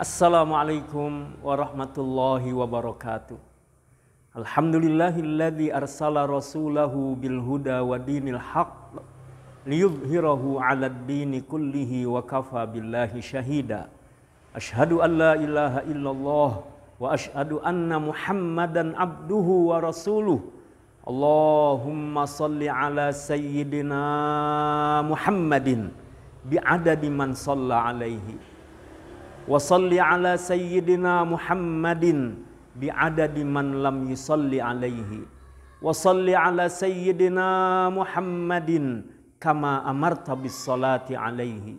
Assalamualaikum warahmatullahi wabarakatuh. Alhamdulillahilladzi arsala rasulahu bil huda wa dinil haq liyudhhirahu 'ala dini kullihi wa kafa billahi shahida. Ashhadu an la ilaha illallah wa ashhadu anna Muhammadan abduhu wa rasuluh. Allahumma salli ala sayyidina Muhammadin bi adadi man shalla alaihi وصل على سيدنا محمد بعدد من لم يصلي عليه وصل على سيدنا محمد كما أمرت بالصلاة عليه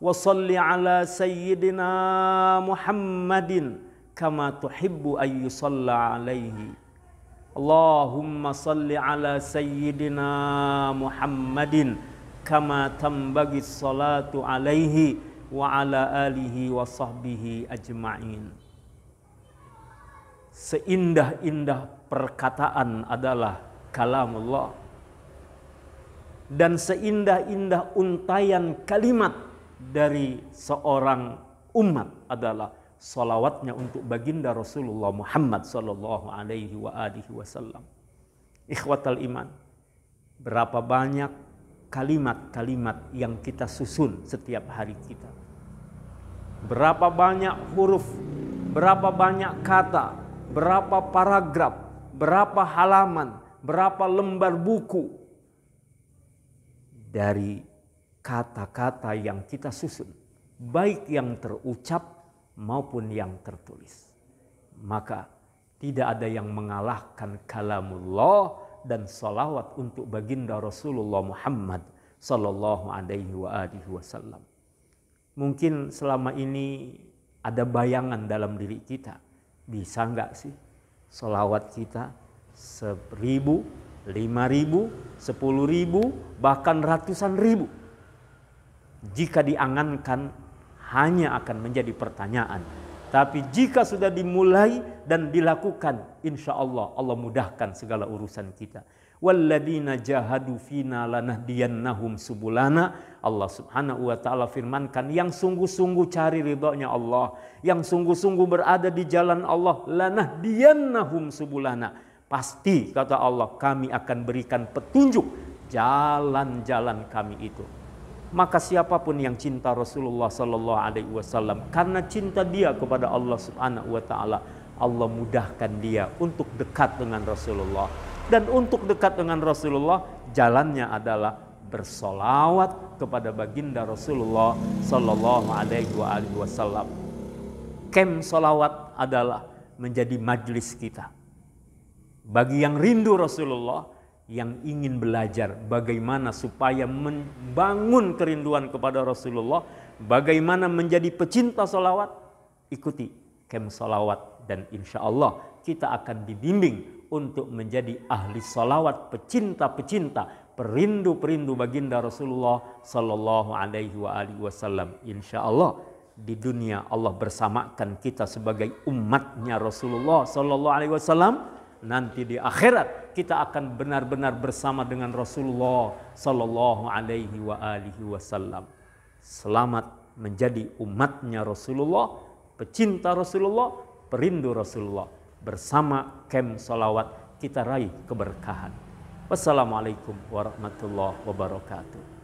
وصل على سيدنا محمد كما تحب أن يصلى عليه اللهم صل على سيدنا محمد كما تنبغي الصلاة عليه wa ala alihi wa sahbihi ajma'in. Seindah-indah perkataan adalah kalam Allah. Dan seindah-indah untayan kalimat dari seorang umat adalah salawatnya untuk baginda Rasulullah Muhammad Sallallahu Alaihi wa alihi Wasallam. Ikhwatal iman, berapa banyak kalimat-kalimat yang kita susun setiap hari kita berapa banyak huruf, berapa banyak kata, berapa paragraf, berapa halaman, berapa lembar buku dari kata-kata yang kita susun, baik yang terucap maupun yang tertulis. Maka tidak ada yang mengalahkan kalamullah dan salawat untuk baginda Rasulullah Muhammad sallallahu alaihi wa alihi wasallam. Mungkin selama ini ada bayangan dalam diri kita. Bisa nggak sih selawat kita seribu, lima ribu, sepuluh ribu, bahkan ratusan ribu. Jika diangankan hanya akan menjadi pertanyaan. Tapi jika sudah dimulai dan dilakukan, insya Allah Allah mudahkan segala urusan kita. Walladzina jahadu fina lanahdiyannahum subulana. Allah Subhanahu wa taala firmankan yang sungguh-sungguh cari ridhonya Allah, yang sungguh-sungguh berada di jalan Allah, lanahdiyannahum subulana. Pasti kata Allah kami akan berikan petunjuk jalan-jalan kami itu. Maka siapapun yang cinta Rasulullah Sallallahu Alaihi Wasallam karena cinta dia kepada Allah Subhanahu Wa Taala, Allah mudahkan dia untuk dekat dengan Rasulullah dan untuk dekat dengan Rasulullah jalannya adalah bersolawat kepada baginda Rasulullah Sallallahu Alaihi Wasallam. Kem solawat adalah menjadi majlis kita. Bagi yang rindu Rasulullah, yang ingin belajar bagaimana supaya membangun kerinduan kepada Rasulullah, bagaimana menjadi pecinta solawat, ikuti kem solawat dan insya Allah kita akan dibimbing untuk menjadi ahli salawat pecinta-pecinta perindu-perindu baginda Rasulullah Sallallahu Alaihi Wasallam. insyaallah di dunia Allah bersamakan kita sebagai umatnya Rasulullah Sallallahu Alaihi Wasallam. Nanti di akhirat kita akan benar-benar bersama dengan Rasulullah Sallallahu Alaihi Wasallam. Selamat menjadi umatnya Rasulullah, pecinta Rasulullah, perindu Rasulullah bersama kem solawat kita raih keberkahan. Wassalamualaikum warahmatullahi wabarakatuh.